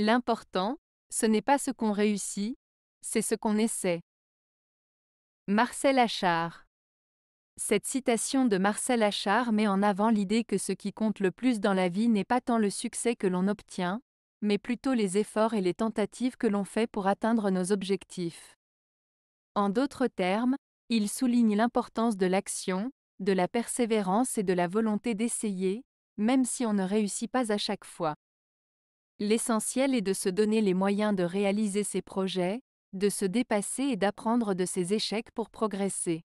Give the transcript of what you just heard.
L'important, ce n'est pas ce qu'on réussit, c'est ce qu'on essaie. Marcel Achard Cette citation de Marcel Achard met en avant l'idée que ce qui compte le plus dans la vie n'est pas tant le succès que l'on obtient, mais plutôt les efforts et les tentatives que l'on fait pour atteindre nos objectifs. En d'autres termes, il souligne l'importance de l'action, de la persévérance et de la volonté d'essayer, même si on ne réussit pas à chaque fois. L'essentiel est de se donner les moyens de réaliser ses projets, de se dépasser et d'apprendre de ses échecs pour progresser.